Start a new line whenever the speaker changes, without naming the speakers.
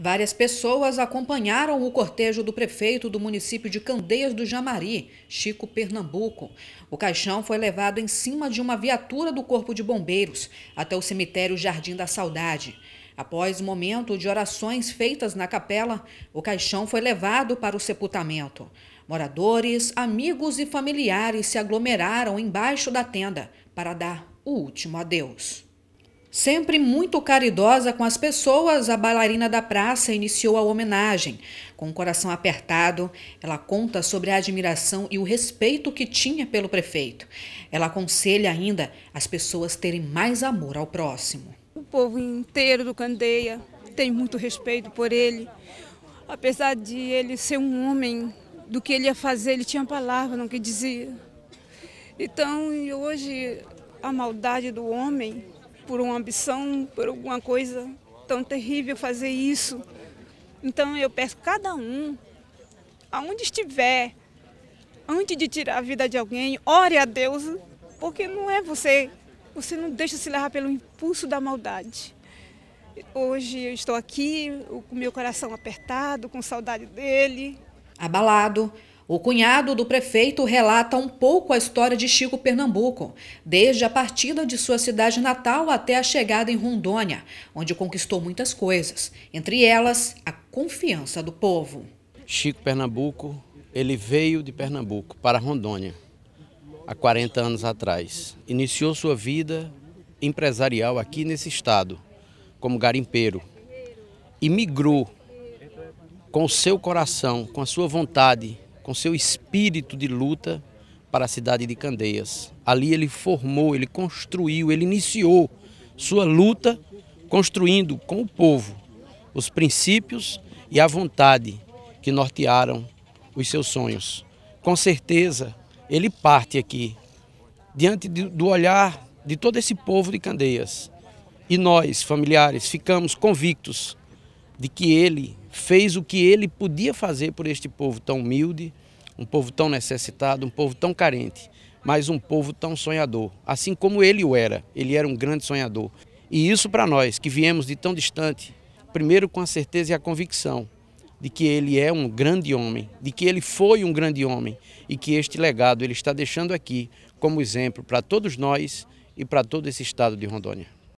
Várias pessoas acompanharam o cortejo do prefeito do município de Candeias do Jamari, Chico Pernambuco. O caixão foi levado em cima de uma viatura do Corpo de Bombeiros até o cemitério Jardim da Saudade. Após o momento de orações feitas na capela, o caixão foi levado para o sepultamento. Moradores, amigos e familiares se aglomeraram embaixo da tenda para dar o último adeus. Sempre muito caridosa com as pessoas, a bailarina da praça iniciou a homenagem. Com o coração apertado, ela conta sobre a admiração e o respeito que tinha pelo prefeito. Ela aconselha ainda as pessoas terem mais amor ao próximo.
O povo inteiro do Candeia tem muito respeito por ele. Apesar de ele ser um homem, do que ele ia fazer, ele tinha palavra no que dizia. Então, hoje, a maldade do homem por uma ambição, por alguma coisa tão terrível fazer isso. Então eu peço cada um, aonde estiver, antes de tirar a vida de alguém, ore a Deus, porque não é você, você não deixa se levar pelo impulso da maldade. Hoje eu estou aqui com meu coração apertado, com saudade dele.
Abalado, o cunhado do prefeito relata um pouco a história de Chico Pernambuco, desde a partida de sua cidade natal até a chegada em Rondônia, onde conquistou muitas coisas, entre elas a confiança do povo.
Chico Pernambuco, ele veio de Pernambuco para Rondônia há 40 anos atrás. Iniciou sua vida empresarial aqui nesse estado, como garimpeiro, e migrou com o seu coração, com a sua vontade com seu espírito de luta para a cidade de Candeias. Ali ele formou, ele construiu, ele iniciou sua luta construindo com o povo os princípios e a vontade que nortearam os seus sonhos. Com certeza, ele parte aqui diante do olhar de todo esse povo de Candeias. E nós, familiares, ficamos convictos de que ele fez o que ele podia fazer por este povo tão humilde, um povo tão necessitado, um povo tão carente, mas um povo tão sonhador, assim como ele o era. Ele era um grande sonhador. E isso para nós que viemos de tão distante, primeiro com a certeza e a convicção de que ele é um grande homem, de que ele foi um grande homem e que este legado ele está deixando aqui como exemplo para todos nós e para todo esse estado de Rondônia.